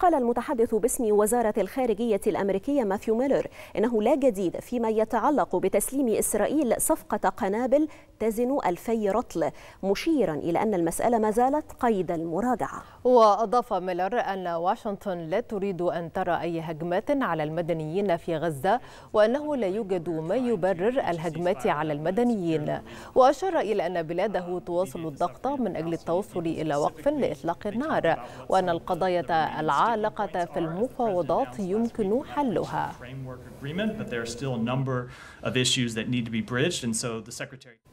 قال المتحدث باسم وزارة الخارجية الأمريكية ماثيو ميلر إنه لا جديد فيما يتعلق بتسليم إسرائيل صفقة قنابل تتزن ألفي رطل مشيرا إلى أن المسألة ما زالت قيد المراجعة وأضاف ميلر أن واشنطن لا تريد أن ترى أي هجمات على المدنيين في غزة وأنه لا يوجد ما يبرر الهجمات على المدنيين وأشار إلى أن بلاده تواصل الضغط من أجل التوصل إلى وقف لإطلاق النار وأن القضايا العالقة في المفاوضات يمكن حلها.